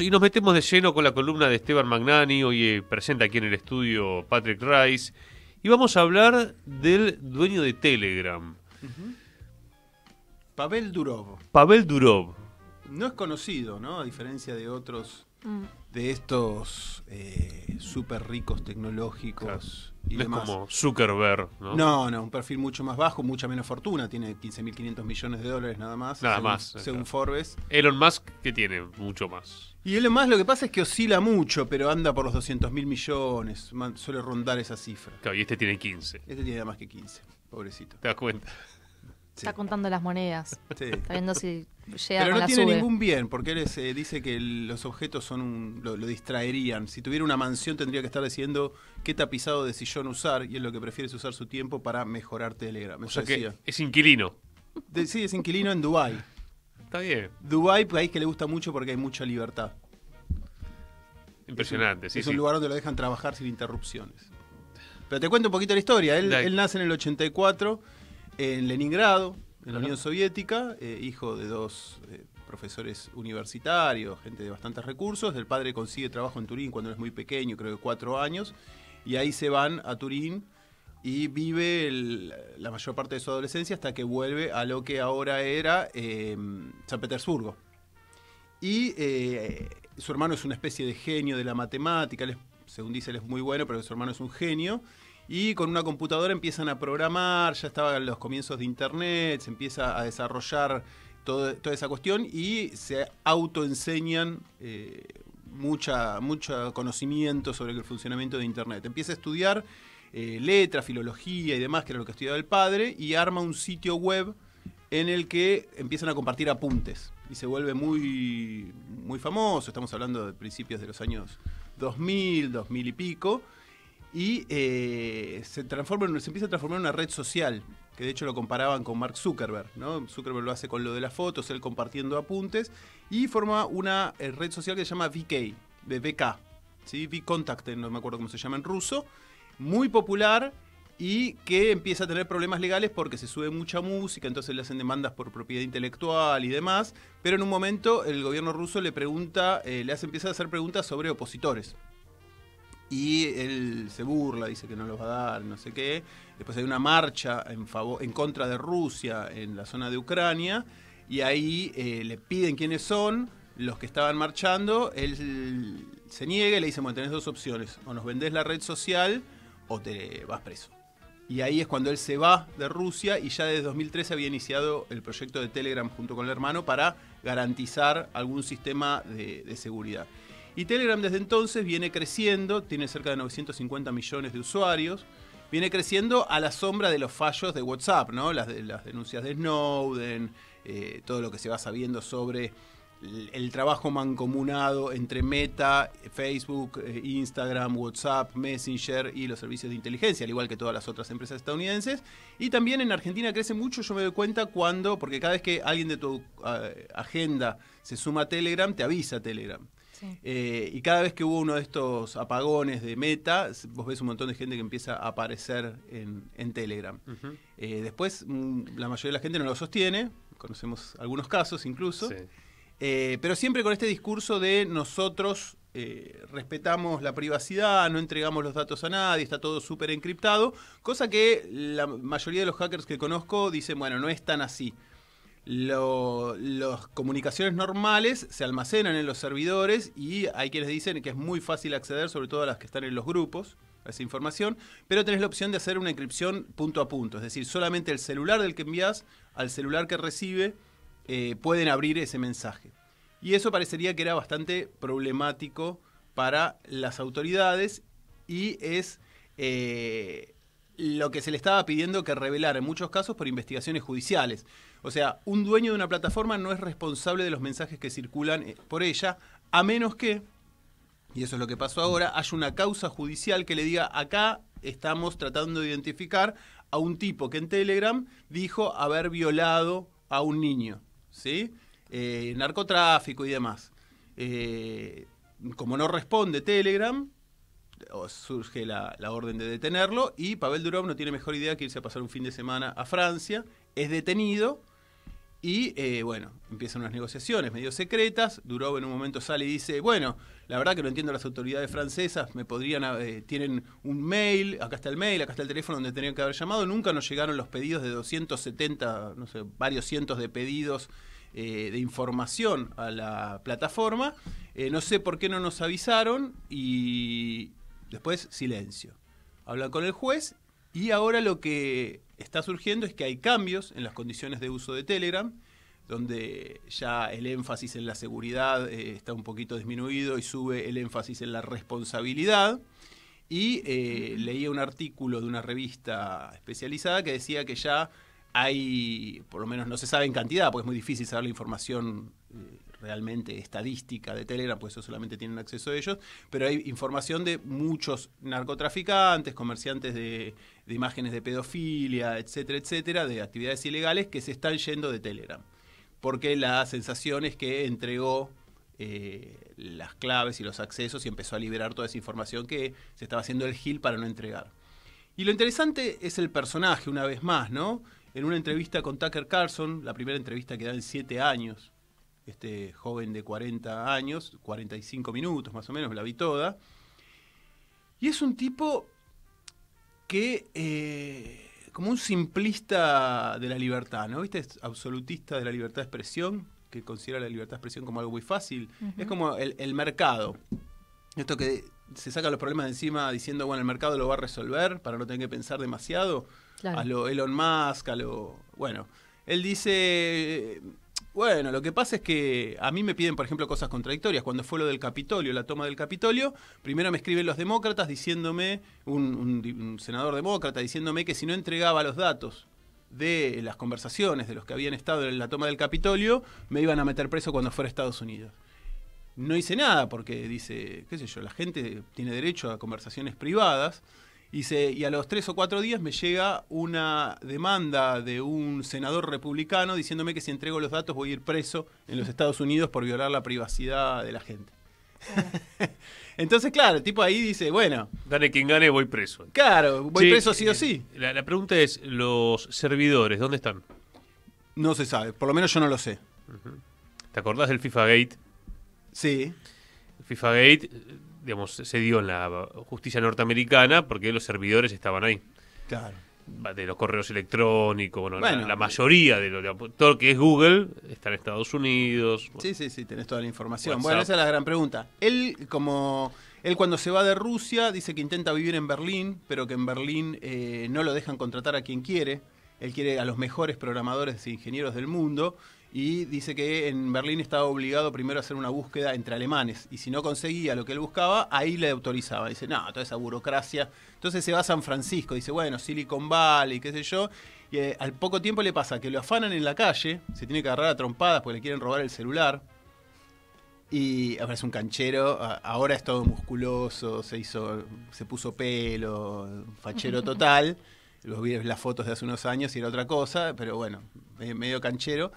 Y nos metemos de lleno con la columna de Esteban Magnani, hoy eh, presenta aquí en el estudio Patrick Rice, y vamos a hablar del dueño de Telegram. Pavel Durov. Pavel Durov. No es conocido, ¿no? A diferencia de otros, mm. de estos eh, súper ricos tecnológicos no es como Zuckerberg, ¿no? No, un perfil mucho más bajo, mucha menos fortuna. Tiene 15.500 millones de dólares nada más. Nada más. Según Forbes. Elon Musk, que tiene mucho más. Y Elon Musk lo que pasa es que oscila mucho, pero anda por los 200.000 millones. suele rondar esa cifra. Claro, y este tiene 15. Este tiene más que 15, pobrecito. ¿Te das cuenta? Está contando las monedas. Está viendo si llega Pero no tiene ningún bien, porque él eh, dice que los objetos son lo, distraerían. Si tuviera una mansión tendría que estar diciendo qué tapizado de sillón usar, y es lo que prefiere es usar su tiempo para mejorar Telegram. O sea que es inquilino. sí, es inquilino en Dubai Está bien. Dubai país que le gusta mucho porque hay mucha libertad. Impresionante, sí. Es un lugar donde lo dejan trabajar sin interrupciones. Pero te cuento un poquito la historia. Él, él nace en el 84 en Leningrado, en la Unión Soviética, eh, hijo de dos eh, profesores universitarios, gente de bastantes recursos. El padre consigue trabajo en Turín cuando es muy pequeño, creo que cuatro años, y ahí se van a Turín y vive la mayor parte de su adolescencia hasta que vuelve a lo que ahora era em, San Petersburgo. Y eh, su hermano es una especie de genio de la matemática, él según dice él es muy bueno, pero su hermano es un genio y con una computadora empiezan a programar, ya estaban los comienzos de Internet, se empieza a desarrollar toda esa cuestión y se autoenseñan eh, mucha, mucho conocimiento sobre el funcionamiento de Internet. Empieza a estudiar eh, letra, filología y demás, que era lo que estudiaba el padre, y arma un sitio web en el que empiezan a compartir apuntes y se vuelve muy, muy famoso, estamos hablando de principios de los años 2000, 2000 y pico, y eh, se, transforma, empieza a transformar en una red social, que de hecho lo comparaban con Mark Zuckerberg. ¿no? Zuckerberg lo hace con lo de las fotos, él compartiendo apuntes, y forma una eh, red social que se llama VK, de VK, ¿sí? no me acuerdo cómo se llama en ruso, muy popular y que empieza a tener problemas legales porque se sube mucha música, entonces le hacen demandas por propiedad intelectual y demás, pero en un momento el gobierno ruso le pregunta, eh, le hace, empieza a hacer preguntas sobre opositores y él se burla, dice que no los va a dar, no sé qué. Después hay una marcha en, favor, en contra de Rusia en la zona de Ucrania y ahí eh, le piden quiénes son los que estaban marchando. Él se niega y le dice, bueno, tenés dos opciones, o nos vendés la red social o te vas preso. Y ahí es cuando él se va de Rusia y ya desde 2013 había iniciado el proyecto de Telegram junto con el hermano para garantizar algún sistema de seguridad. Y Telegram desde entonces viene creciendo, tiene cerca de 950 millones de usuarios, viene creciendo a la sombra de los fallos de WhatsApp, ¿no? Las, de, las denuncias de Snowden, eh, todo lo que se va sabiendo sobre el, trabajo mancomunado entre Meta, Facebook, eh, Instagram, WhatsApp, Messenger y los servicios de inteligencia, al igual que todas las otras empresas estadounidenses. Y también en Argentina crece mucho, yo me doy cuenta cuando, porque cada vez que alguien de tu eh, agenda se suma a Telegram, te avisa Telegram. Eh, y cada vez que hubo uno de estos apagones de meta, vos ves un montón de gente que empieza a aparecer en, Telegram. Eh, después, mm, la mayoría de la gente no lo sostiene, conocemos algunos casos incluso, eh, pero siempre con este discurso de nosotros respetamos la privacidad, no entregamos los datos a nadie, está todo súper encriptado, cosa que la mayoría de los hackers que conozco dicen, bueno, no es tan así las comunicaciones normales se almacenan en los servidores y hay quienes dicen que es muy fácil acceder, sobre todo a las que están en los grupos, a esa información, pero tenés la opción de hacer una encripción punto a punto, es decir, solamente el celular del que envías al celular que recibe eh, pueden abrir ese mensaje. Y eso parecería que era bastante problemático para las autoridades y es... Eh, lo que se le estaba pidiendo que revelara en muchos casos por investigaciones judiciales. O sea, un dueño de una plataforma no es responsable de los mensajes que circulan eh, por ella, a menos que, y eso es lo que pasó ahora, haya una causa judicial que le diga, acá estamos tratando de identificar a un tipo que en Telegram dijo haber violado a un niño, ¿sí? Eh, narcotráfico y demás. Eh, como no responde Telegram, surge la, orden de detenerlo y Pavel Durov no tiene mejor idea que irse a pasar un fin de semana a Francia, es detenido y eh, bueno, empiezan unas negociaciones medio secretas, Durov en un momento sale y dice, bueno, la verdad que no entiendo las autoridades francesas, me podrían, eh, tienen un mail, acá está el mail, acá está el teléfono donde tenían que haber llamado, nunca nos llegaron los pedidos de 270, no sé, varios cientos de pedidos eh, de información a la plataforma. no sé por qué no nos avisaron y, Después silencio. Hablan con el juez y ahora lo que está surgiendo es que hay cambios en las condiciones de uso de Telegram, donde ya el énfasis en la seguridad eh, está un poquito disminuido y sube el énfasis en la responsabilidad. Y eh, leía un artículo de una revista especializada que decía que ya hay, por lo menos no se sabe en cantidad, porque es muy difícil saber la información eh, realmente estadística de Telegram, pues eso solamente tienen acceso a ellos, pero hay información de muchos narcotraficantes, comerciantes de, imágenes de pedofilia, etcétera, etcétera, de actividades ilegales que se están yendo de Telegram, porque la sensación es que entregó eh, las claves y los accesos y empezó a liberar toda esa información que se estaba haciendo el GIL para no entregar. Y lo interesante es el personaje, una vez más, ¿no? En una entrevista con Tucker Carlson, la primera entrevista que da en siete años, este joven de 40 años, 45 minutos más o menos, la vi toda. Y es un tipo que, eh, como un simplista de la libertad, ¿no? ¿Viste? Es absolutista de la libertad de expresión, que considera la libertad de expresión como algo muy fácil. Es como el, mercado. Esto que se saca los problemas de encima diciendo, bueno, el mercado lo va a resolver para no tener que pensar demasiado. A lo Elon Musk, a lo. Bueno, él dice. Bueno, lo que pasa es que a mí me piden, por ejemplo, cosas contradictorias. Cuando fue lo del Capitolio, la toma del Capitolio, primero me escriben los demócratas diciéndome, un, senador demócrata diciéndome que si no entregaba los datos de las conversaciones de los que habían estado en la toma del Capitolio, me iban a meter preso cuando fuera a Estados Unidos. No hice nada porque dice, qué sé yo, la gente tiene derecho a conversaciones privadas y, a los tres o cuatro días me llega una demanda de un senador republicano diciéndome que si entrego los datos voy a ir preso en los Estados Unidos por violar la privacidad de la gente. Entonces, claro, el tipo ahí dice, bueno. Gane quien gane, voy preso. Claro, voy preso sí o eh, sí. La, pregunta es, ¿los servidores dónde están? No se sabe, por lo menos yo no lo sé. ¿Te acordás del FIFA Gate? Sí. FIFA Gate digamos, se dio en la justicia norteamericana porque los servidores estaban ahí. Claro. De los correos electrónicos, bueno, la, eh. mayoría de lo, de, todo lo que es Google está en Estados Unidos. Sí, sí, sí, tenés toda la información. Bueno, esa es la gran pregunta. Él, como él cuando se va de Rusia, dice que intenta vivir en Berlín, pero que en Berlín eh, no lo dejan contratar a quien quiere. Él quiere a los mejores programadores e ingenieros del mundo y dice que en Berlín estaba obligado primero a hacer una búsqueda entre alemanes y si no conseguía lo que él buscaba, ahí le autorizaba. Dice, no, toda esa burocracia. Entonces se va a San Francisco, dice, bueno, Silicon Valley, qué sé yo. Y eh, al poco tiempo le pasa que lo afanan en la calle, se tiene que agarrar a trompadas porque le quieren robar el celular. Y es un canchero, ahora es todo musculoso, se hizo, se puso pelo, fachero total. Los vi las fotos de hace unos años y era otra cosa, pero bueno, medio canchero.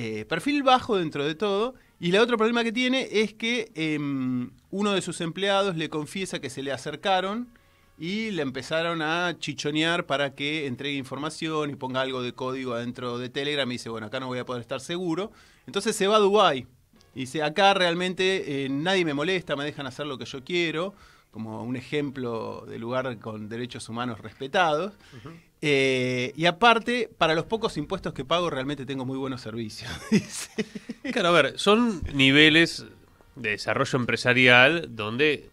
Eh, perfil bajo dentro de todo. Y la otro problema que tiene es que em, uno de sus empleados le confiesa que se le acercaron y le empezaron a chichonear para que entregue información y ponga algo de código adentro de Telegram y dice, bueno, acá no voy a poder estar seguro. Entonces se va a Dubái y dice, acá realmente eh, nadie me molesta, me dejan hacer lo que yo quiero, como un ejemplo de lugar con derechos humanos respetados. Eh, y aparte, para los pocos impuestos que pago, realmente tengo muy buenos servicios. claro, a ver, son niveles de desarrollo empresarial donde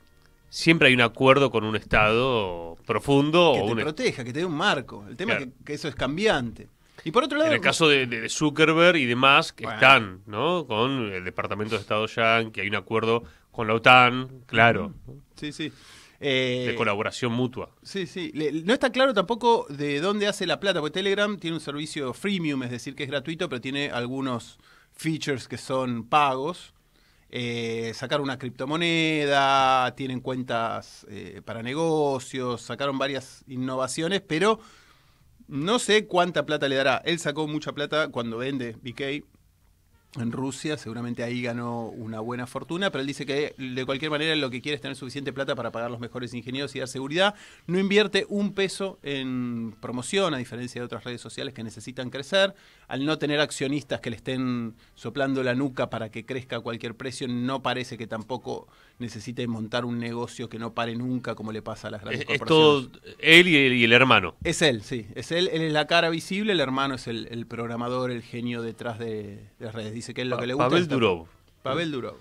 siempre hay un acuerdo con un Estado profundo. Que te proteja, que te dé un marco. El tema es que, eso es cambiante. Y por otro lado. En el caso de, Zuckerberg y demás, que están ¿no? con el Departamento de Estado Yang, que hay un acuerdo con la OTAN, claro. Sí, sí. Eh, de colaboración mutua. Sí, sí. no está claro tampoco de dónde hace la plata, porque Telegram tiene un servicio freemium, es decir, que es gratuito, pero tiene algunos features que son pagos. Eh, sacaron sacar una criptomoneda, tienen cuentas eh, para negocios, sacaron varias innovaciones, pero no sé cuánta plata le dará. Él sacó mucha plata cuando vende BK, en Rusia, seguramente ahí ganó una buena fortuna, pero él dice que de cualquier manera lo que quiere es tener suficiente plata para pagar los mejores ingenieros y dar seguridad. No invierte un peso en promoción, a diferencia de otras redes sociales que necesitan crecer al no tener accionistas que le estén soplando la nuca para que crezca a cualquier precio, no parece que tampoco necesite montar un negocio que no pare nunca como le pasa a las grandes corporaciones. Es todo él y, el, hermano. Es él, sí. Es él, él es la cara visible, el hermano es el, programador, el genio detrás de, las redes. Dice que es lo que le gusta. Pavel Durov. Pavel Durov.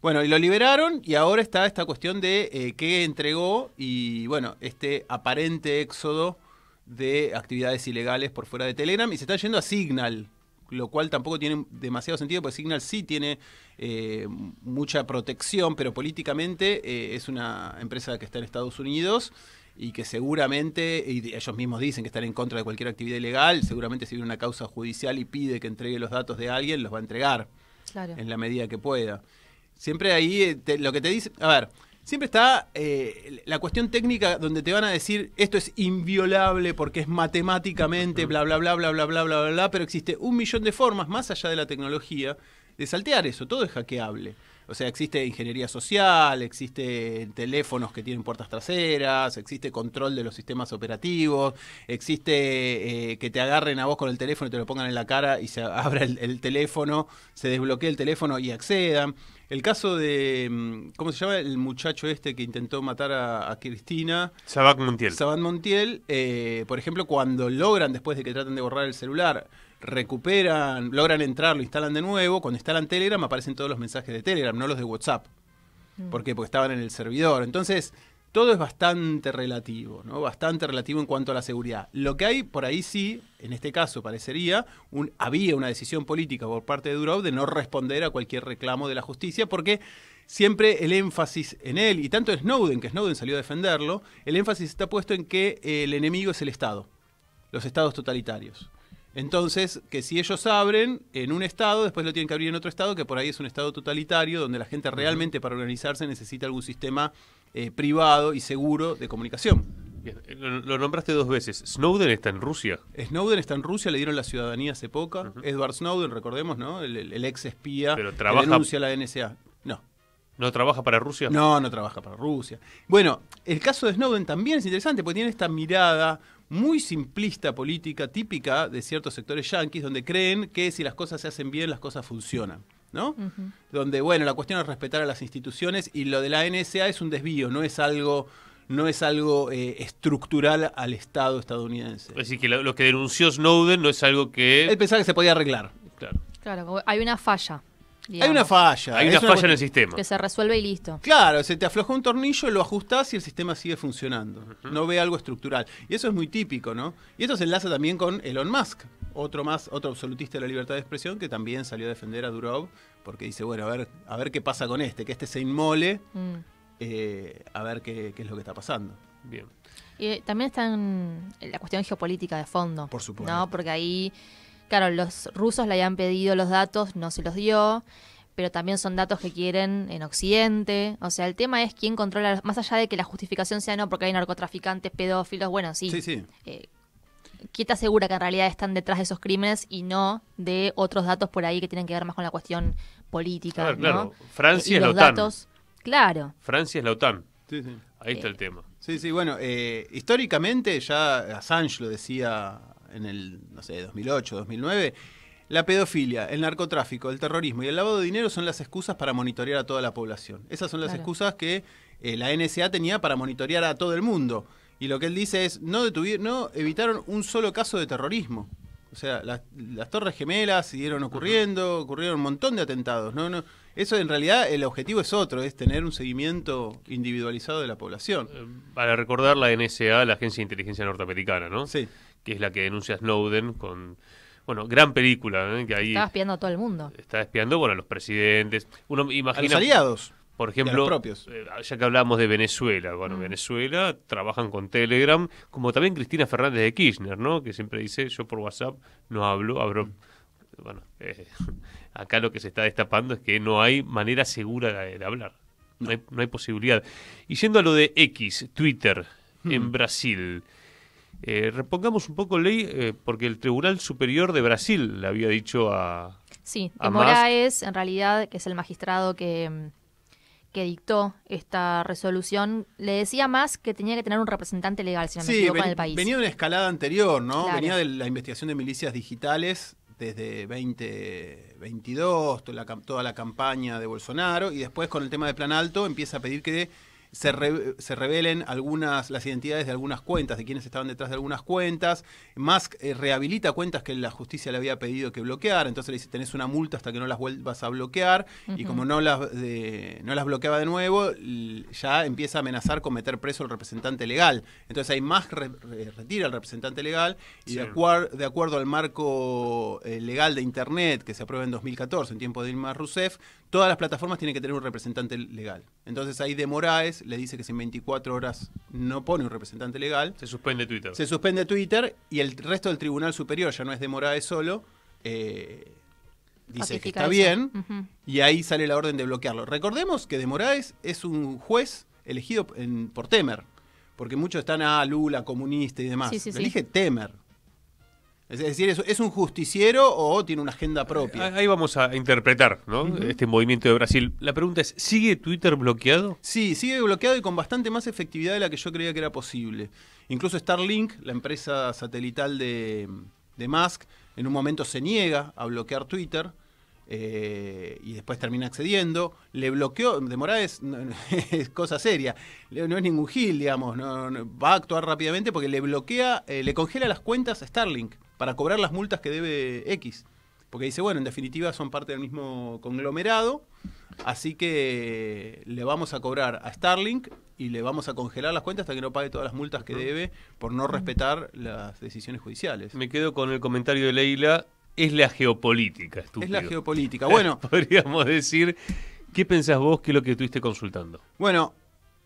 Bueno, y lo liberaron y ahora está esta cuestión de eh, qué entregó y bueno, este aparente éxodo de actividades ilegales por fuera de Telegram y se está yendo a Signal, lo cual tampoco tiene demasiado sentido, porque Signal sí tiene eh, mucha protección, pero políticamente eh, es una empresa que está en Estados Unidos y que seguramente, y ellos mismos dicen que están en contra de cualquier actividad ilegal, seguramente si viene una causa judicial y pide que entregue los datos de alguien, los va a entregar en la medida que pueda. Siempre ahí eh, lo que te dice, a ver, Siempre está eh, la cuestión técnica donde te van a decir esto es inviolable porque es matemáticamente bla, bla, bla, bla, bla, bla, bla, bla, bla, pero existe un millón de formas más allá de la tecnología de saltear eso, todo es hackeable. O sea, existe ingeniería social, existe teléfonos que tienen puertas traseras, existe control de los sistemas operativos, existe eh, que te agarren a vos con el teléfono y te lo pongan en la cara y se abra el, teléfono, se desbloquea el teléfono y accedan. El caso de, mm, ¿cómo se llama? El muchacho este que intentó matar a, Cristina. Sabat Montiel. Saban Montiel, eh, por ejemplo, cuando logran, después de que tratan de borrar el celular, recuperan, logran entrar, lo instalan de nuevo, cuando instalan Telegram aparecen todos los mensajes de Telegram, no los de WhatsApp. Mm. ¿Por qué? Porque estaban en el servidor. Entonces, todo es bastante relativo, ¿no? Bastante relativo en cuanto a la seguridad. Lo que hay por ahí sí, en este caso parecería, había una decisión política por parte de Durov de no responder a cualquier reclamo de la justicia, porque siempre el énfasis en él, y tanto Snowden, que Snowden salió a defenderlo, el énfasis está puesto en que el enemigo es el Estado, los estados totalitarios. Entonces, que si ellos abren en un estado, después lo tienen que abrir en otro estado, que por ahí es un estado totalitario, donde la gente realmente para organizarse necesita algún sistema eh, privado y seguro de comunicación. Eh, lo, nombraste dos veces. Snowden está en Rusia. Snowden está en Rusia, le dieron la ciudadanía hace poco. Edward Snowden, recordemos, ¿no? El, ex espía Pero trabaja... la NSA. No. ¿No trabaja para Rusia? No, no trabaja para Rusia. Bueno, el caso de Snowden también es interesante porque tiene esta mirada muy simplista política típica de ciertos sectores yanquis, donde creen que si las cosas se hacen bien, las cosas funcionan. ¿no? Donde, bueno, la cuestión es respetar a las instituciones y lo de la NSA es un desvío, no es algo no es algo eh, estructural al Estado estadounidense. Es decir, que lo, que denunció Snowden no es algo que... Él pensaba que se podía arreglar. Claro, claro hay una falla. Hay una falla. Hay una, falla en el sistema. Que se resuelve y listo. Claro, se te aflojó un tornillo, lo ajustás y el sistema sigue funcionando. No ve algo estructural. Y eso es muy típico, ¿no? Y esto se enlaza también con Elon Musk, otro más, otro absolutista de la libertad de expresión, que también salió a defender a Durov, porque dice, bueno, a ver, a ver qué pasa con este, que este se inmole, mm. eh, a ver qué, es lo que está pasando. Bien. Y también está en la cuestión geopolítica de fondo. Por supuesto. ¿no? Porque ahí Claro, los rusos le habían pedido los datos, no se los dio, pero también son datos que quieren en Occidente. O sea, el tema es quién controla, más allá de que la justificación sea no porque hay narcotraficantes, pedófilos, bueno, sí. Sí, sí. Eh, ¿Quién te asegura que en realidad están detrás de esos crímenes y no de otros datos por ahí que tienen que ver más con la cuestión política? Claro, claro. Francia es los la OTAN. claro. Francia es la OTAN. Sí, sí. Ahí está eh, el tema. Sí, sí, bueno, eh, históricamente ya Assange lo decía en el, no sé, 2008, 2009, la pedofilia, el narcotráfico, el terrorismo y el lavado de dinero son las excusas para monitorear a toda la población. Esas son las excusas que eh, la NSA tenía para monitorear a todo el mundo. Y lo que él dice es, no, detuvieron, no evitaron un solo caso de terrorismo. O sea, las, torres gemelas siguieron ocurriendo, ocurrieron un montón de atentados. eso en realidad el objetivo es otro, es tener un seguimiento individualizado de la población. Eh, para recordar la NSA, la Agencia de Inteligencia Norteamericana, ¿no? Sí que es la que denuncia Snowden con... Bueno, gran película, ¿eh? que Está espiando a todo el mundo. Está espiando, bueno, a los presidentes. Uno imagina... los aliados. Por ejemplo, propios. Eh, ya que hablamos de Venezuela, bueno, mm. Venezuela trabajan con Telegram, como también Cristina Fernández de Kirchner, ¿no? Que siempre dice, yo por WhatsApp no hablo, abro... Mm. Bueno, eh, acá lo que se está destapando es que no hay manera segura de, hablar. No. hay, posibilidad. Y yendo a lo de X, Twitter, en mm. Brasil eh, repongamos un poco ley, eh, porque el Tribunal Superior de Brasil le había dicho a. Sí, a Moraes, en realidad, que es el magistrado que, que dictó esta resolución, le decía más que tenía que tener un representante legal, si no me el país. Venía de una escalada anterior, ¿no? Venía de la investigación de milicias digitales desde 2022, la, toda la campaña de Bolsonaro, y después con el tema de Plan Alto empieza a pedir que se, revelen algunas, las identidades de algunas cuentas, de quienes estaban detrás de algunas cuentas. Musk eh, rehabilita cuentas que la justicia le había pedido que bloquear, entonces le dice, tenés una multa hasta que no las vuelvas a bloquear, y como no las, no las bloqueaba de nuevo, ya empieza a amenazar con meter preso al representante legal. Entonces ahí Musk retira al representante legal y de, acuerdo al marco eh, legal de Internet que se aprueba en 2014, en tiempo de Dilma Rousseff, todas las plataformas tienen que tener un representante legal. Entonces ahí de Moraes le dice que si en 24 horas no pone un representante legal... Se suspende Twitter. Se suspende Twitter y el resto del Tribunal Superior, ya no es de Moraes solo, eh, dice que está bien y ahí sale la orden de bloquearlo. Recordemos que de Moraes es un juez elegido en, por Temer, porque muchos están a ah, Lula, comunista y demás. elige Temer. Es decir, ¿es un justiciero o tiene una agenda propia? Ahí vamos a interpretar ¿no? este movimiento de Brasil. La pregunta es, ¿sigue Twitter bloqueado? Sí, sigue bloqueado y con bastante más efectividad de la que yo creía que era posible. Incluso Starlink, la empresa satelital de, de Musk, en un momento se niega a bloquear Twitter. Eh, y después termina accediendo, le bloqueó, de es cosa seria, no es ningún gil, digamos, no, va a actuar rápidamente porque le bloquea, eh, le congela las cuentas a Starlink para cobrar las multas que debe X. Porque dice, bueno, en definitiva son parte del mismo conglomerado, así que le vamos a cobrar a Starlink y le vamos a congelar las cuentas hasta que no pague todas las multas que debe por no respetar las decisiones judiciales. Me quedo con el comentario de Leila, es la geopolítica, Es la geopolítica, bueno. Podríamos decir, ¿qué pensás vos que es lo que estuviste consultando? Bueno,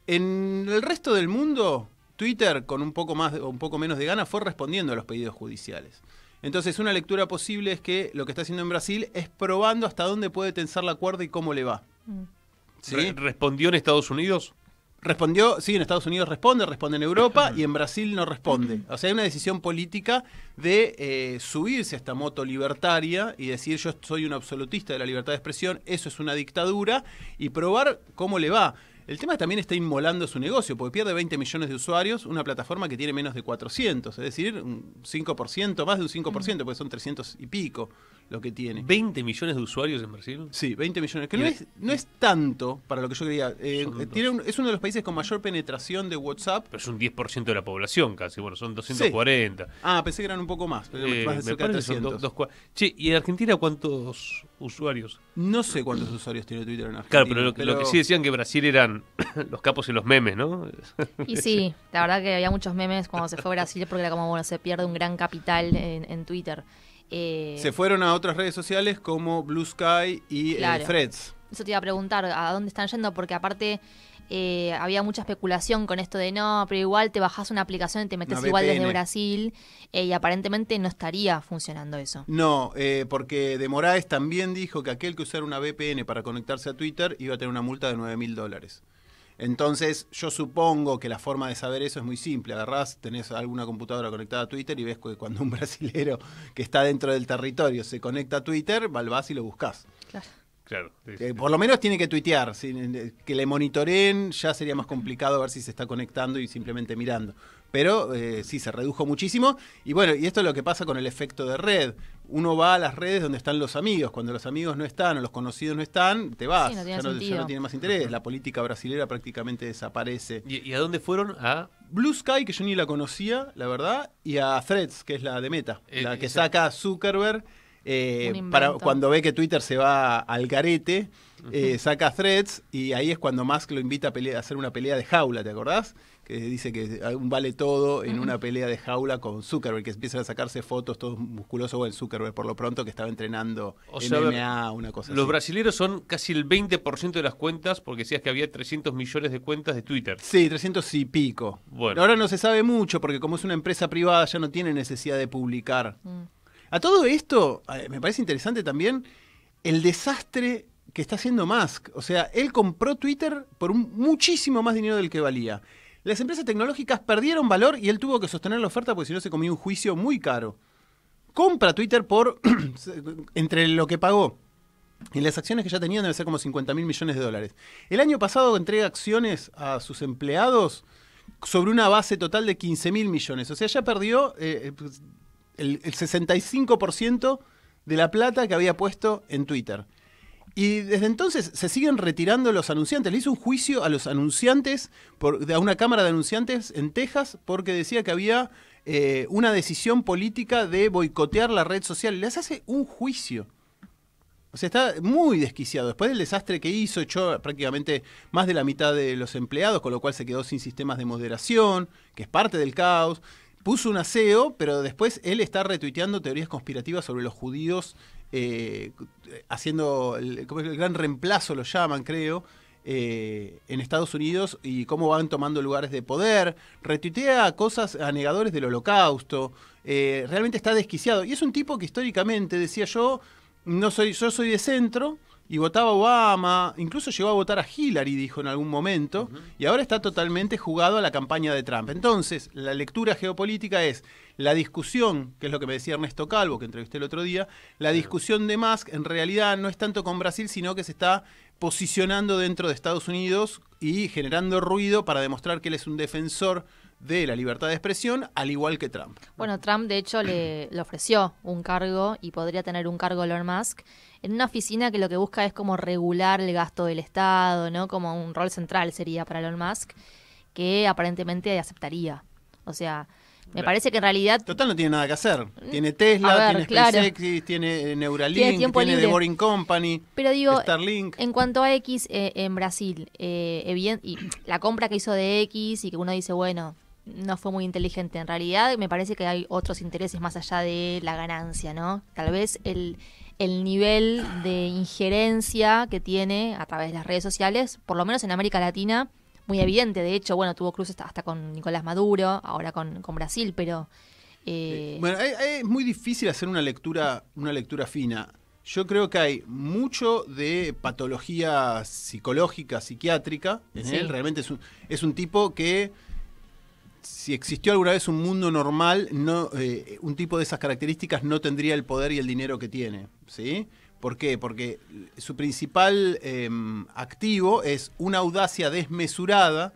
en el resto del mundo Twitter, con un poco, más, un poco menos de ganas, fue respondiendo a los pedidos judiciales. Entonces, una lectura posible es que lo que está haciendo en Brasil es probando hasta dónde puede tensar la cuerda y cómo le va. Mm. ¿Respondió en Estados Unidos? Respondió, sí, en Estados Unidos responde, responde en Europa y en Brasil no responde. Mm. O sea, hay una decisión política de eh, subirse a esta moto libertaria y decir yo soy un absolutista de la libertad de expresión, eso es una dictadura y probar cómo le va. El tema también está inmolando su negocio, porque pierde 20 millones de usuarios, una plataforma que tiene menos de 400, es decir, un 5%, más de un 5%, porque son 300 y pico lo que tiene. ¿20 millones de usuarios en Brasil? Sí, 20 millones, que no es, tanto para lo que yo quería. Eh, eh, es uno de los países con mayor penetración de WhatsApp. Pero es un 10% de la población casi, bueno, son 240. Ah, pensé que eran un poco más, pero eh, más de cerca de che, ¿y en Argentina cuántos usuarios? No sé cuántos usuarios tiene Twitter en Argentina. Claro, pero lo, que sí decían que Brasil eran los capos y los memes, ¿no? y sí, la verdad que había muchos memes cuando se fue a Brasil porque era como, bueno, se pierde un gran capital en, en Twitter. Eh, Se fueron a otras redes sociales como Blue Sky y Freds. Eh, eso te iba a preguntar, ¿a dónde están yendo? Porque aparte eh, había mucha especulación con esto de no, pero igual te bajas una aplicación y te metes igual desde Brasil y aparentemente no estaría funcionando eso. No, porque de Moraes también dijo que aquel que usara una VPN para conectarse a Twitter iba a tener una multa de 9 mil dólares. Entonces, yo supongo que la forma de saber eso es muy simple. Agarrás, tenés alguna computadora conectada a Twitter y ves que cuando un brasilero que está dentro del territorio se conecta a Twitter, valvás y lo buscás. Claro. por lo menos tiene que tuitear. Eh, que le monitoreen ya sería más complicado ver si se está conectando y simplemente mirando. Pero eh, sí, se redujo muchísimo. Y bueno, y esto es lo que pasa con el efecto de red uno va a las redes donde están los amigos. Cuando los amigos no están o los conocidos no están, te vas. ya, no, tiene más interés. La política brasilera prácticamente desaparece. ¿Y, a dónde fueron? A Blue Sky, que yo ni la conocía, la verdad, y a Threads, que es la de Meta, eh, la que saca Zuckerberg. Eh, para cuando ve que Twitter se va al garete, Saca eh, a saca threads y ahí es cuando Musk lo invita a, a hacer una pelea de jaula, ¿te acordás? que dice que vale todo en una pelea de jaula con Zuckerberg, que empiezan a sacarse fotos todos musculosos, el Zuckerberg por lo pronto que estaba entrenando o sea, MMA, una cosa Los brasileños son casi el 20% de las cuentas, porque decías que había 300 millones de cuentas de Twitter. Sí, 300 y pico. Bueno. Ahora no se sabe mucho, porque como es una empresa privada ya no tiene necesidad de publicar. Mm. A todo esto, eh, me parece interesante también el desastre que está haciendo Musk. O sea, él compró Twitter por un muchísimo más dinero del que valía las empresas tecnológicas perdieron valor y él tuvo que sostener la oferta porque si no se comió un juicio muy caro. Compra Twitter por entre lo que pagó y las acciones que ya tenía, debe ser como 50 mil millones de dólares. El año pasado entrega acciones a sus empleados sobre una base total de 15 mil millones. O sea, ya perdió eh, eh, pues, el, el 65% de la plata que había puesto en Twitter. Y desde entonces se siguen retirando los anunciantes. Le hizo un juicio a los anunciantes, por, a una cámara de anunciantes en Texas, porque decía que había eh, una decisión política de boicotear la red social. Les hace un juicio. O sea, está muy desquiciado. Después del desastre que hizo, echó prácticamente más de la mitad de los empleados, con lo cual se quedó sin sistemas de moderación, que es parte del caos. Puso un aseo, pero después él está retuiteando teorías conspirativas sobre los judíos eh, eh, haciendo el, el, gran reemplazo, lo llaman, creo. Eh, en Estados Unidos y cómo van tomando lugares de poder, retuitea cosas a negadores del holocausto, realmente está desquiciado. Y es un tipo que históricamente decía yo, no soy, yo soy de centro, y votaba Obama, incluso llegó a votar a Hillary, dijo en algún momento, y ahora está totalmente jugado a la campaña de Trump. Entonces, la lectura geopolítica es, la discusión, que es lo que me decía Ernesto Calvo, que entrevisté el otro día, la discusión de Musk en realidad no es tanto con Brasil, sino que se está posicionando dentro de Estados Unidos y generando ruido para demostrar que él es un defensor de la libertad de expresión, al igual que Trump. Bueno, Trump de hecho le, ofreció un cargo y podría tener un cargo Elon Musk en una oficina que lo que busca es como regular el gasto del Estado, ¿no? Como un rol central sería para Elon Musk, que aparentemente aceptaría. O sea, me parece que en realidad. Total, no tiene nada que hacer. Tiene Tesla, tiene SpaceX, tiene eh, Neuralink, tiene, The Boring Company, Pero digo, En cuanto a X eh, en Brasil, eh, y la compra que hizo de X y que uno dice, bueno, no fue muy inteligente. En realidad, me parece que hay otros intereses más allá de la ganancia, ¿no? Tal vez el, el nivel de injerencia que tiene a través de las redes sociales, por lo menos en América Latina, muy evidente. De hecho, bueno, tuvo cruces hasta con Nicolás Maduro, ahora con, con Brasil, pero... Eh, bueno, es, muy difícil hacer una lectura, una lectura fina. Yo creo que hay mucho de patología psicológica, psiquiátrica en ¿eh? él. Realmente es un, tipo que si existió alguna vez un mundo normal, no, eh, un tipo de esas características no tendría el poder y el dinero que tiene. ¿sí? ¿Por qué? Porque su principal em, activo es una audacia desmesurada.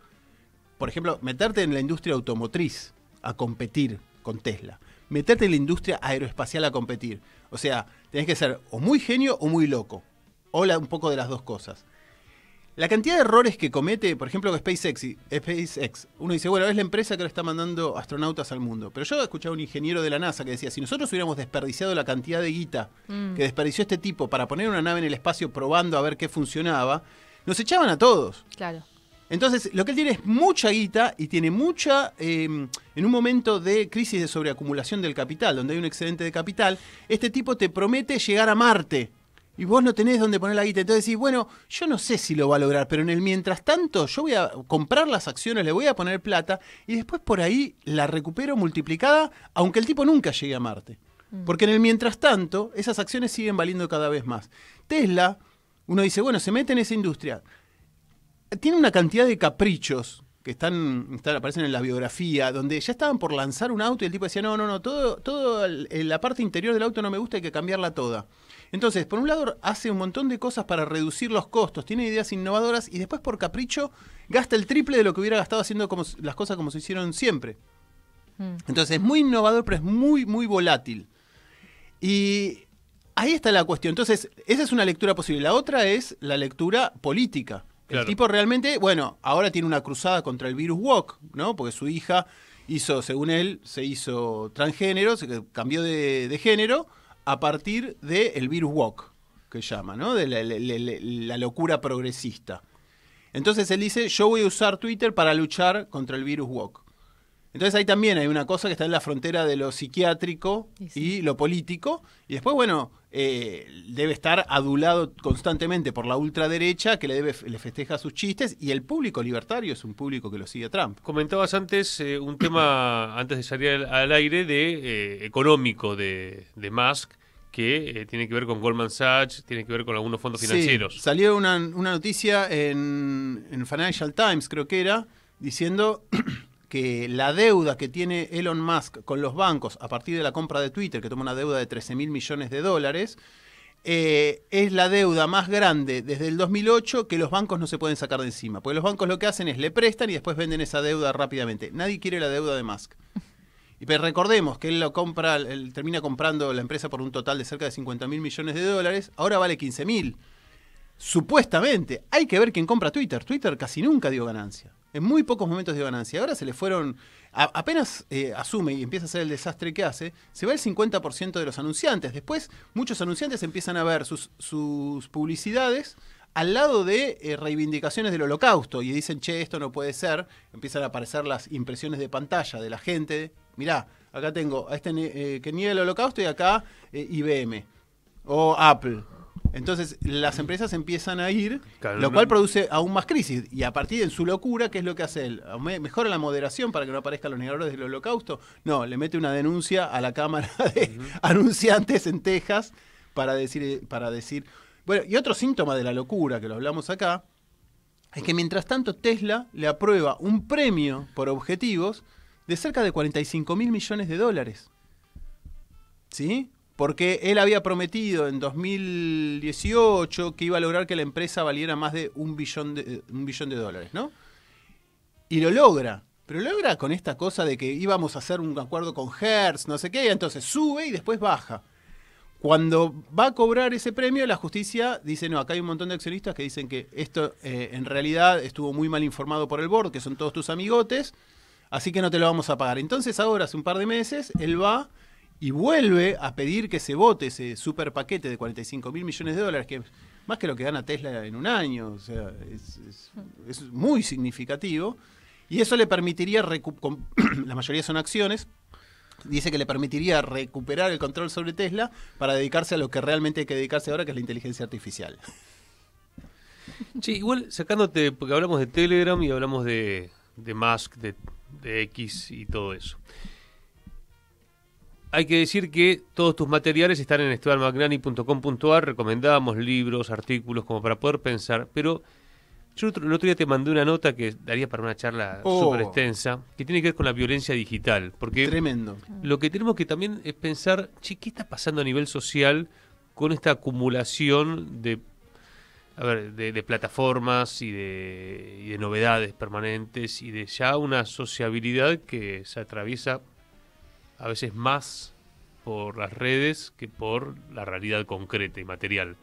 Por ejemplo, meterte en la industria automotriz a competir con Tesla. Meterte en la industria aeroespacial a competir. O sea, tienes que ser o muy genio o muy loco. O un poco de las dos cosas. La cantidad de errores que comete, por ejemplo, SpaceX, SpaceX, uno dice, bueno, es la empresa que lo está mandando astronautas al mundo. Pero yo escuchado a un ingeniero de la NASA que decía, si nosotros hubiéramos desperdiciado la cantidad de guita mm. que desperdició este tipo para poner una nave en el espacio probando a ver qué funcionaba, nos echaban a todos. Claro. Entonces, lo que él tiene es mucha guita y tiene mucha, em, en un momento de crisis de sobreacumulación del capital, donde hay un excedente de capital, este tipo te promete llegar a Marte y vos no tenés dónde poner la guita. Entonces decís, bueno, yo no sé si lo va a lograr, pero en el mientras tanto yo voy a comprar las acciones, le voy a poner plata y después por ahí la recupero multiplicada, aunque el tipo nunca llegue a Marte. Mm. Porque en el mientras tanto, esas acciones siguen valiendo cada vez más. Tesla, uno dice, bueno, se mete en esa industria. Tiene una cantidad de caprichos que están, están, aparecen en la biografía, donde ya estaban por lanzar un auto y el tipo decía, no, no, no, todo, todo la parte interior del auto no me gusta, hay que cambiarla toda. Entonces, por un lado, hace un montón de cosas para reducir los costos, tiene ideas innovadoras y después por capricho gasta el triple de lo que hubiera gastado haciendo las cosas como se hicieron siempre. Mm. Entonces, es muy innovador, pero es muy, muy volátil. Y ahí está la cuestión. Entonces, esa es una lectura posible. La otra es la lectura política. El tipo realmente, bueno, ahora tiene una cruzada contra el virus walk, ¿no? Porque su hija hizo, según él, se hizo transgénero, se cambió de género a partir del virus walk, que llama, ¿no? De la, locura progresista. Entonces él dice, yo voy a usar Twitter para luchar contra el virus walk. Entonces ahí también hay una cosa que está en la frontera de lo psiquiátrico y lo político. Y después, bueno, eh, debe estar adulado constantemente por la ultraderecha que le, debe, le festeja sus chistes y el público libertario es un público que lo sigue a Trump. Comentabas antes eh, un tema, antes de salir al, aire, de eh, económico de, Musk que tiene que ver con Goldman Sachs, tiene que ver con algunos fondos financieros. salió una, noticia en, en Financial Times, creo que era, diciendo que la deuda que tiene Elon Musk con los bancos a partir de la compra de Twitter, que toma una deuda de 13 mil millones de dólares, eh, es la deuda más grande desde el 2008 que los bancos no se pueden sacar de encima. Porque los bancos lo que hacen es le prestan y después venden esa deuda rápidamente. Nadie quiere la deuda de Musk. Y pero recordemos que él lo compra, él termina comprando la empresa por un total de cerca de 50 mil millones de dólares, ahora vale 15 mil. Supuestamente, hay que ver quién compra Twitter. Twitter casi nunca dio ganancia en muy pocos momentos de ganancia. Ahora se le fueron, apenas eh, asume y empieza a hacer el desastre que hace, se va el 50% de los anunciantes. Después muchos anunciantes empiezan a ver sus, sus publicidades al lado de eh, reivindicaciones del holocausto y dicen, che, esto no puede ser, empiezan a aparecer las impresiones de pantalla de la gente, mirá, acá tengo a este eh, que niega el holocausto y acá IBM o Apple entonces las empresas empiezan a ir, lo cual produce aún más crisis. Y a partir de su locura, ¿qué es lo que hace él? ¿Mejora la moderación para que no aparezcan los negadores del holocausto? No, le mete una denuncia a la Cámara de Anunciantes en Texas para decir, eh, para decir... Bueno, y otro síntoma de la locura, que lo hablamos acá, es que mientras tanto Tesla le aprueba un premio por objetivos de cerca de 45 mil millones de dólares. ¿Sí? porque él había prometido en 2018 que iba a lograr que la empresa valiera más de eh, un billón de, dólares, ¿no? Y lo logra. Pero logra con esta cosa de que íbamos a hacer un acuerdo con Hertz, no sé qué, entonces sube y después baja. Cuando va a cobrar ese premio, la justicia dice, no, acá hay un montón de accionistas que dicen que esto eh, en realidad estuvo muy mal informado por el board, que son todos tus amigotes, así que no te lo vamos a pagar. Entonces ahora, hace un par de meses, él va y vuelve a pedir que se vote ese super paquete de 45 mil millones de dólares, que más que lo que gana Tesla en un año, o sea, es, muy significativo, y eso le permitiría, la mayoría son acciones, dice que le permitiría recuperar el control sobre Tesla para dedicarse a lo que realmente hay que dedicarse ahora, que es la inteligencia artificial. Sí, igual sacándote, porque hablamos de Telegram y hablamos de, de Musk, de, de X y todo eso hay que decir que todos tus materiales están en estebanmagnani.com.ar. Recomendábamos libros, artículos, como para poder pensar. Pero yo el otro día te mandé una nota que daría para una charla oh. súper extensa, que tiene que ver con la violencia digital. Porque Tremendo. Lo que tenemos que también es pensar, ¿qué está pasando a nivel social con esta acumulación de, a ver, de, plataformas y de novedades permanentes y de ya una sociabilidad que se atraviesa a veces más por las redes que por la realidad concreta y material.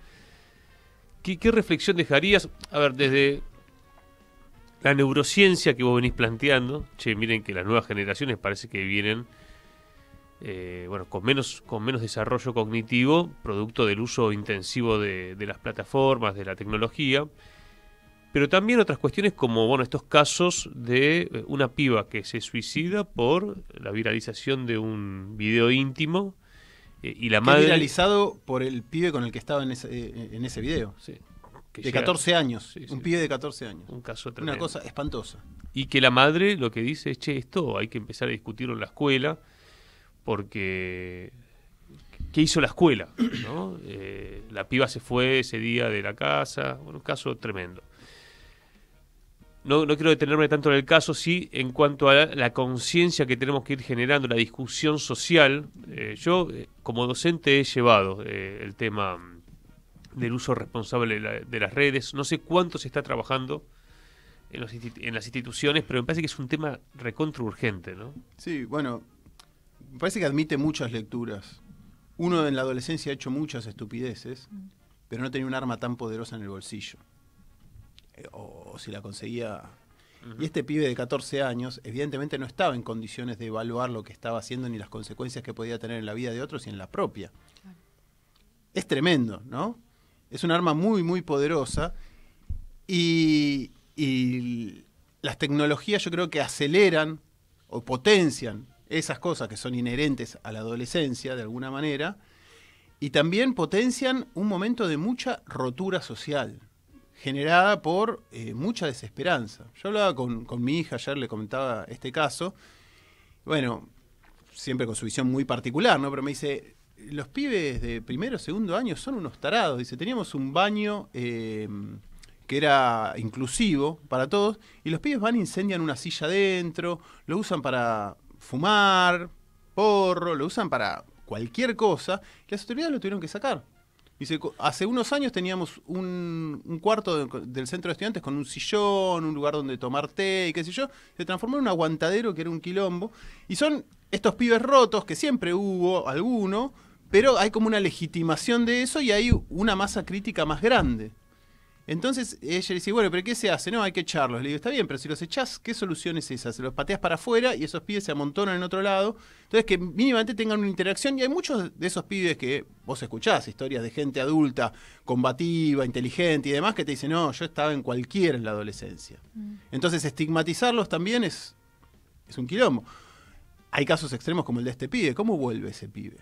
¿Qué, reflexión dejarías? A ver, desde la neurociencia que vos venís planteando, che, miren que las nuevas generaciones parece que vienen eh, bueno, con menos, con menos desarrollo cognitivo, producto del uso intensivo de, de las plataformas, de la tecnología pero también otras cuestiones como bueno estos casos de eh, una piba que se suicida por la viralización de un video íntimo eh, y la madre viralizado por el pibe con el que estaba en ese, eh, en ese video sí, de 14 años un pibe de 14 años un caso tremendo. una cosa espantosa y que la madre lo que dice es che esto hay que empezar a discutirlo en la escuela porque qué hizo la escuela, la piba se fue ese día de la casa, un caso tremendo no, no quiero detenerme tanto en el caso, sí en cuanto a la, conciencia que tenemos que ir generando, la discusión social. Eh, yo eh, como docente he llevado eh, el tema del uso responsable de, las redes. No sé cuánto se está trabajando en, las instituciones, pero me parece que es un tema recontro urgente, ¿no? Sí, bueno, me parece que admite muchas lecturas. Uno en la adolescencia ha hecho muchas estupideces, mm. pero no tenía un arma tan poderosa en el bolsillo o, si la conseguía y este pibe de 14 años, evidentemente no estaba en condiciones de evaluar lo que estaba haciendo ni las consecuencias que podía tener en la vida de otros y en la propia. Es tremendo, ¿no? Es un arma muy, muy poderosa y, las tecnologías yo creo que aceleran o potencian esas cosas que son inherentes a la adolescencia de alguna manera y también potencian un momento de mucha rotura social generada por eh, mucha desesperanza. Yo hablaba con, mi hija, ayer le comentaba este caso, bueno, siempre con su visión muy particular, ¿no? Pero me dice, los pibes de primero, segundo año son unos tarados, dice, teníamos un baño em, que era inclusivo para todos, y los pibes van e incendian una silla adentro, lo usan para fumar, porro, lo usan para cualquier cosa, y las autoridades lo tuvieron que sacar Dice, hace unos años teníamos un, cuarto del centro de estudiantes con un sillón, un lugar donde tomar té y qué sé yo. Se transformó en un aguantadero que era un quilombo. Y son estos pibes rotos, que siempre hubo alguno, pero hay como una legitimación de eso y hay una masa crítica más grande. Entonces ella dice, bueno, pero ¿qué se hace? No, hay que echarlos. Le digo, está bien, pero si los echás, ¿qué solución es esa? Se los pateas para afuera y esos pibes se amontonan en otro lado. Entonces que mínimamente tengan una interacción y hay muchos de esos pibes que vos escuchás, historias de gente adulta, combativa, inteligente y demás, que te dicen, no, yo estaba en cualquiera en la adolescencia. Mm. Entonces estigmatizarlos también es, un quilombo. Hay casos extremos como el de este pibe. ¿Cómo vuelve ese pibe?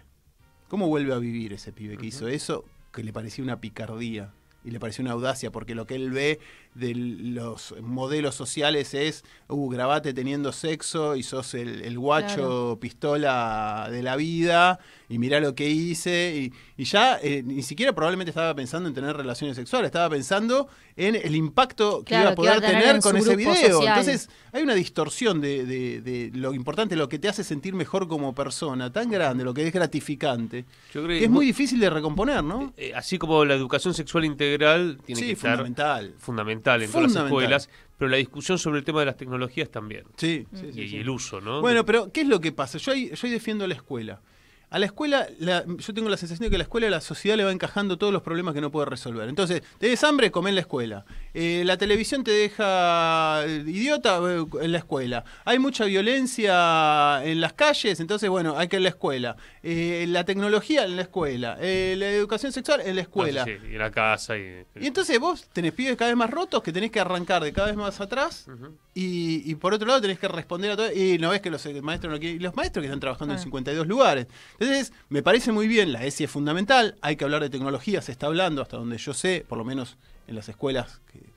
¿Cómo vuelve a vivir ese pibe que hizo eso que le parecía una picardía? y le pareció una audacia, porque lo que él ve de los modelos sociales es, uh, grabate teniendo sexo y sos el, guacho pistola de la vida y mirá lo que hice. Y, ya eh, ni siquiera probablemente estaba pensando en tener relaciones sexuales, estaba pensando en el impacto que iba a poder tener, con ese video. Entonces, hay una distorsión de, lo importante, lo que te hace sentir mejor como persona, tan grande, lo que es gratificante. Yo creo que es muy difícil de recomponer, ¿no? Eh, eh, así como la educación sexual integral tiene que fundamental. fundamental en todas las escuelas, pero la discusión sobre el tema de las tecnologías también. Sí, mm. sí, y, sí, y el uso, ¿no? Bueno, pero ¿qué es lo que pasa? Yo, yo defiendo la escuela a la escuela, la, yo tengo la sensación de que la escuela, la sociedad le va encajando todos los problemas que no puede resolver. Entonces, tenés hambre, comé en la escuela. Eh, la televisión te deja eh, idiota eh, en la escuela. Hay mucha violencia en las calles, entonces, bueno, hay que ir la escuela. Eh, la tecnología en la escuela. Eh, la educación sexual en la ah, escuela. sí, y la casa. Y... y... entonces vos tenés pibes cada vez más rotos que tenés que arrancar de cada vez más atrás y, y, por otro lado tenés que responder a todo. Y no ves que los maestros no quieren. Y los maestros que están trabajando en 52 ah. lugares. Entonces, me parece muy bien, la ESI es fundamental, hay que hablar de tecnología, se está hablando hasta donde yo sé, por lo menos en las escuelas que,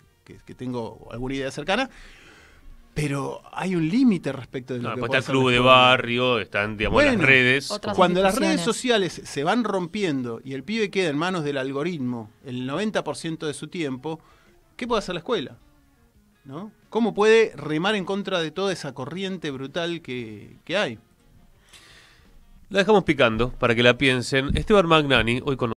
tengo alguna idea cercana, pero hay un límite respecto de lo no, que pues está el club de barrio, están digamos, las redes. Cuando las redes sociales se van rompiendo y el pibe queda en manos del algoritmo el 90% de su tiempo, ¿qué puede hacer la escuela? ¿No? ¿Cómo puede remar en contra de toda esa corriente brutal que hay? La dejamos picando para que la piensen. Esteban Magnani, hoy con